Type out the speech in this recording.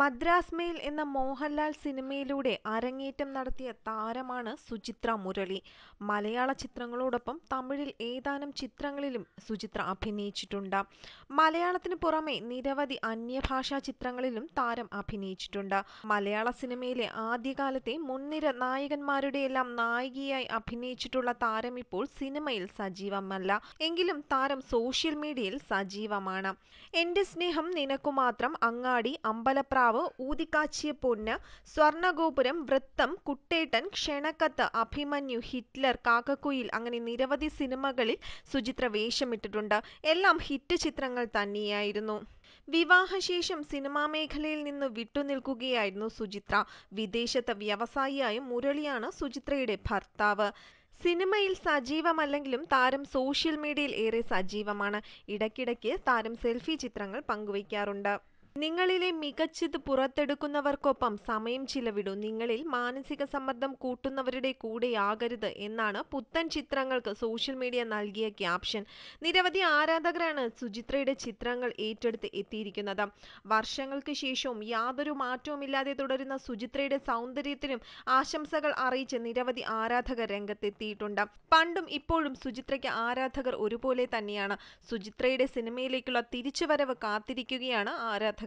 Madras mail എന്ന മോഹൻലാൽ സിനിമയിലൂടെ അരങ്ങേറ്റം നടത്തിയ താരമാണ് സുചിത്ര മുരളി. മലയാള ചിത്രങ്ങളോടൊപ്പം തമിഴിൽ ഏതാനും ചിത്രങ്ങളിലും സുചിത്ര അഭിനയിച്ചിട്ടുണ്ട്. മലയാളത്തിന് പുറമെ നിരവധി അന്യഭാഷാ ചിത്രങ്ങളിലും താരം അഭിനയിച്ചിട്ടുണ്ട്. മലയാള സിനിമയിലെ ആദ്യകാലത്തെ മുൻനിര നായകന്മാരുടെയെല്ലാം നായികയായി അഭിനയിച്ചിട്ടുള്ള താരമിപ്പോൾ സിനിമയിൽ സജീവമല്ല. എങ്കിലും താരം സോഷ്യൽ മീഡിയയിൽ സജീവമാണ്. "എന്റെ സ്നേഹം നിനക്കു മാത്രം", "അങ്ങാടി", "അമ്പലപ്രാവ്", ഭർത്താവ് ഊതിക്കാച്ചിയ സ്വർണഗോപുരം വൃത്തം, കുട്ടേട്ടൻ, ക്ഷണക്കത്ത്, അഭിമന്യു, ഹിറ്റ്ലർ, കാക്കക്കുയിൽ അങ്ങനെ നിരവധി സിനിമകളിൽ സുചിത്ര വേഷമിട്ടിട്ടുണ്ട്. എല്ലാം ഹിറ്റ് ചിത്രങ്ങൾ തന്നെയായിരുന്നു. വിവാഹശേഷം സിനിമാമേഖലയിൽ നിന്ന് വിട്ടുനിൽക്കുകയായിരുന്നു സുചിത്ര. വിദേശത്ത് വ്യവസായിയായ മുരളിയാണ് സുചിത്രയുടെ ഭർത്താവ്. സിനിമയിൽ സജീവമല്ലെങ്കിലും താരം സോഷ്യൽ മീഡിയയിൽ ഏറെ സജീവമാണ്. ഇടയ്ക്കിടയ്ക്ക് താരം സെൽഫി ചിത്രങ്ങൾ പങ്കുവയ്ക്കാറുണ്ട്. നിങ്ങളിലെ മികച്ചത് പുറത്തെടുക്കുന്നവർക്കൊപ്പം സമയം ചിലവിടൂ നിങ്ങളിൽ മാനസിക സമ്മർദ്ദം കൂട്ടുന്നവരുടെ കൂടെയാകരുത് എന്നാണ് പുത്തൻ ചിത്രങ്ങൾക്ക് സോഷ്യൽ മീഡിയ നൽകിയ ക്യാപ്ഷൻ നിരവധി ആരാധകരാണ് സുചിത്രയുടെ ചിത്രങ്ങൾ ഏറ്റെടുത്ത് എത്തിയിരിക്കുന്നത് വർഷങ്ങൾക്ക് ശേഷവും യാതൊരു മാറ്റവുമില്ലാതെ തുടരുന്ന സുചിത്രയുടെ സൗന്ദര്യത്തിനും ആശംസകൾ അറിയിച്ച് നിരവധി ആരാധകർ രംഗത്തെത്തിയിട്ടുണ്ട് പണ്ടും ഇപ്പോഴും സുചിത്രയ്ക്ക് ആരാധകർ ഒരുപോലെ തന്നെയാണ് സുചിത്രയുടെ സിനിമയിലേക്കുള്ള തിരിച്ചുവരവ് കാത്തിരിക്കുകയാണ് ആരാധകർ